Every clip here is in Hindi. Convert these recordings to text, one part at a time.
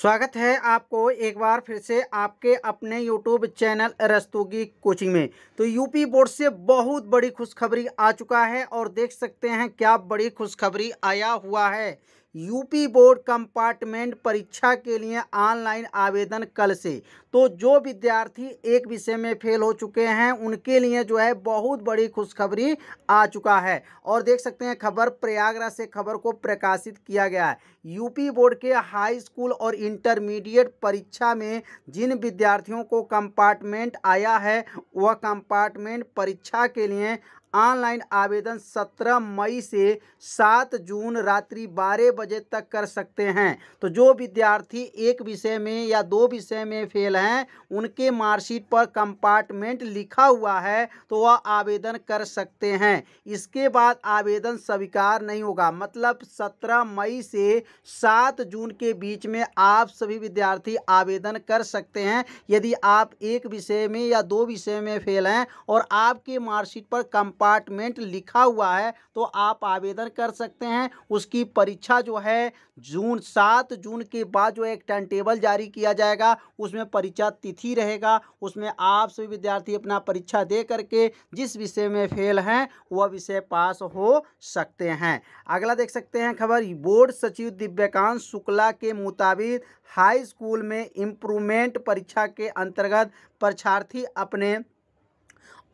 स्वागत है आपको एक बार फिर से आपके अपने यूट्यूब चैनल रस्तु की कोचिंग में तो यूपी बोर्ड से बहुत बड़ी खुशखबरी आ चुका है और देख सकते हैं क्या बड़ी खुशखबरी आया हुआ है यूपी बोर्ड कंपार्टमेंट परीक्षा के लिए ऑनलाइन आवेदन कल से तो जो विद्यार्थी एक विषय में फेल हो चुके हैं उनके लिए जो है बहुत बड़ी खुशखबरी आ चुका है और देख सकते हैं खबर प्रयागराज से खबर को प्रकाशित किया गया है यूपी बोर्ड के हाई स्कूल और इंटरमीडिएट परीक्षा में जिन विद्यार्थियों को कंपार्टमेंट आया है वह कंपार्टमेंट परीक्षा के लिए ऑनलाइन आवेदन 17 मई से 7 जून रात्रि 12 बजे तक कर सकते हैं तो जो विद्यार्थी एक विषय में या दो विषय में फेल हैं उनके मार्कशीट पर कंपार्टमेंट लिखा हुआ है तो वह आवेदन कर सकते हैं इसके बाद आवेदन स्वीकार नहीं होगा मतलब 17 मई से 7 जून के बीच में आप सभी विद्यार्थी आवेदन कर सकते हैं यदि आप एक विषय में या दो विषय में फेल हैं और आपके मार्कशीट पर कंपार्ट डिपार्टमेंट लिखा हुआ है तो आप आवेदन कर सकते हैं उसकी परीक्षा जो है जून सात जून के बाद जो एक टाइम टेबल जारी किया जाएगा उसमें परीक्षा तिथि रहेगा उसमें आप सभी विद्यार्थी अपना परीक्षा दे करके जिस विषय में फेल हैं वह विषय पास हो सकते हैं अगला देख सकते हैं खबर बोर्ड सचिव दिव्यकांत शुक्ला के मुताबिक हाई स्कूल में इम्प्रूवमेंट परीक्षा के अंतर्गत परीक्षार्थी अपने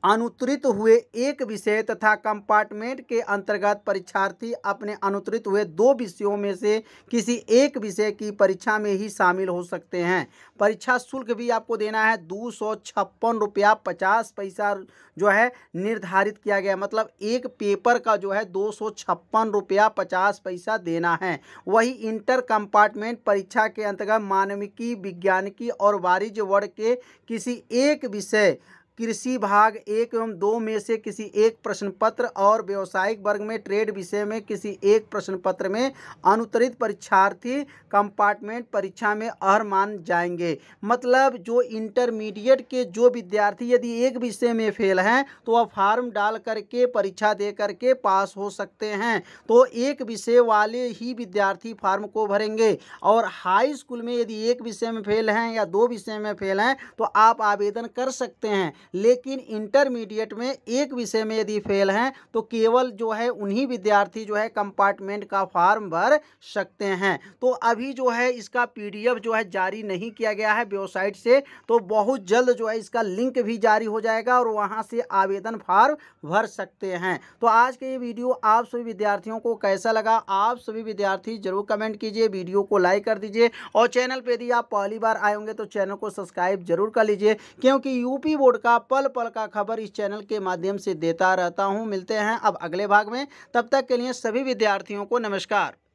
अनुत्तरित हुए एक विषय तथा कंपार्टमेंट के अंतर्गत परीक्षार्थी अपने अनुत्तरित हुए दो विषयों में से किसी एक विषय की परीक्षा में ही शामिल हो सकते हैं परीक्षा शुल्क भी आपको देना है दो सौ छप्पन रुपया पचास पैसा जो है निर्धारित किया गया मतलब एक पेपर का जो है दो सौ छप्पन रुपया पचास पैसा देना है वही इंटर कंपार्टमेंट परीक्षा के अंतर्गत मानविकी विज्ञानिकी और वाणिज्य वर्ग के किसी एक विषय कृषि भाग एक एवं दो में से किसी एक प्रश्न पत्र और व्यावसायिक वर्ग में ट्रेड विषय में किसी एक प्रश्न पत्र में अनुतरित परीक्षार्थी कंपार्टमेंट परीक्षा में अहर मान जाएंगे मतलब जो इंटरमीडिएट के जो विद्यार्थी यदि एक विषय में फेल हैं तो वह फार्म डाल करके परीक्षा दे करके पास हो सकते हैं तो एक विषय वाले ही विद्यार्थी फार्म को भरेंगे और हाई स्कूल में यदि एक विषय में फेल हैं या दो विषय में फेल हैं तो आप आवेदन कर सकते हैं लेकिन इंटरमीडिएट में एक विषय में यदि फेल हैं तो केवल जो है उन्हीं विद्यार्थी जो है कंपार्टमेंट का फॉर्म भर सकते हैं तो अभी जो है इसका पीडीएफ जो है जारी नहीं किया गया है वेबसाइट से तो बहुत जल्द जो है इसका लिंक भी जारी हो जाएगा और वहाँ से आवेदन फार्म भर सकते हैं तो आज के ये वीडियो आप सभी विद्यार्थियों को कैसा लगा आप सभी विद्यार्थी जरूर कमेंट कीजिए वीडियो को लाइक कर दीजिए और चैनल पर यदि आप पहली बार आए होंगे तो चैनल को सब्सक्राइब जरूर कर लीजिए क्योंकि यूपी बोर्ड का पल पल का खबर इस चैनल के माध्यम से देता रहता हूँ मिलते हैं अब अगले भाग में तब तक के लिए सभी विद्यार्थियों को नमस्कार